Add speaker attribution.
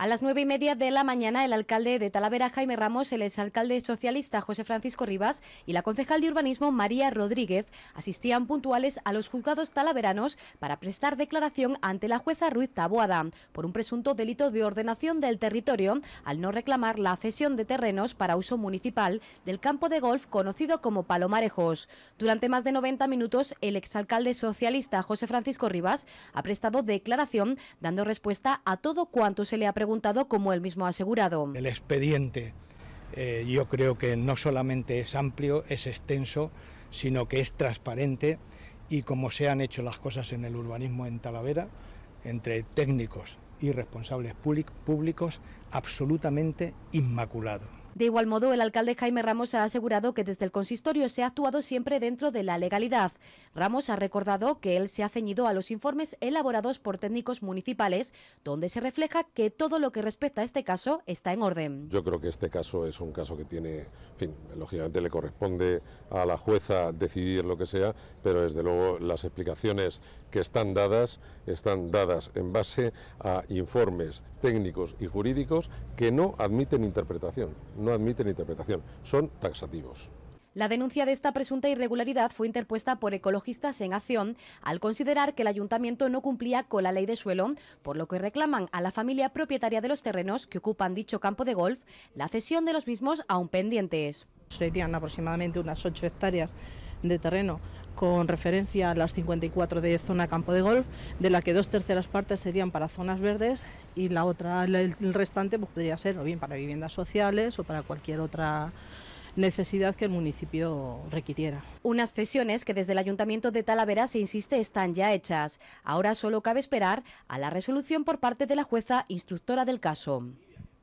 Speaker 1: A las nueve y media de la mañana, el alcalde de Talavera, Jaime Ramos, el exalcalde socialista José Francisco Rivas y la concejal de urbanismo María Rodríguez asistían puntuales a los juzgados talaveranos para prestar declaración ante la jueza Ruiz Taboada por un presunto delito de ordenación del territorio al no reclamar la cesión de terrenos para uso municipal del campo de golf conocido como Palomarejos. Durante más de 90 minutos, el exalcalde socialista José Francisco Rivas ha prestado declaración dando respuesta a todo cuanto se le ha preguntado como él mismo ha asegurado.
Speaker 2: El expediente eh, yo creo que no solamente es amplio, es extenso, sino que es transparente y como se han hecho las cosas en el urbanismo en Talavera, entre técnicos y responsables públicos, absolutamente inmaculado.
Speaker 1: De igual modo, el alcalde Jaime Ramos ha asegurado que desde el consistorio se ha actuado siempre dentro de la legalidad. Ramos ha recordado que él se ha ceñido a los informes elaborados por técnicos municipales, donde se refleja que todo lo que respecta a este caso está en orden.
Speaker 3: Yo creo que este caso es un caso que tiene, en fin, lógicamente le corresponde a la jueza decidir lo que sea, pero desde luego las explicaciones que están dadas están dadas en base a informes técnicos y jurídicos que no admiten interpretación no admiten interpretación, son taxativos.
Speaker 1: La denuncia de esta presunta irregularidad fue interpuesta por ecologistas en acción al considerar que el ayuntamiento no cumplía con la ley de suelo, por lo que reclaman a la familia propietaria de los terrenos que ocupan dicho campo de golf la cesión de los mismos aún pendientes. Serían aproximadamente unas 8 hectáreas de terreno con referencia a las
Speaker 4: 54 de zona campo de golf, de la que dos terceras partes serían para zonas verdes y la otra, el restante pues, podría ser o bien para viviendas sociales o para cualquier otra necesidad que el municipio requiriera.
Speaker 1: Unas cesiones que desde el Ayuntamiento de Talavera se insiste están ya hechas. Ahora solo cabe esperar a la resolución por parte de la jueza instructora del caso.